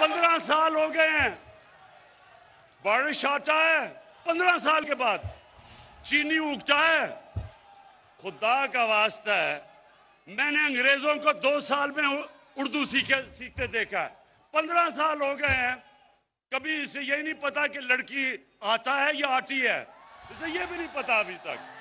पंद्रह साल हो गए हैं बारिश आता है पंद्रह साल के बाद चीनी उगता है खुदा का वास्ता है मैंने अंग्रेजों को दो साल में उर्दू सीखे सीखते देखा है पंद्रह साल हो गए हैं कभी इसे ये नहीं पता कि लड़की आता है या आती है इसे ये भी नहीं पता अभी तक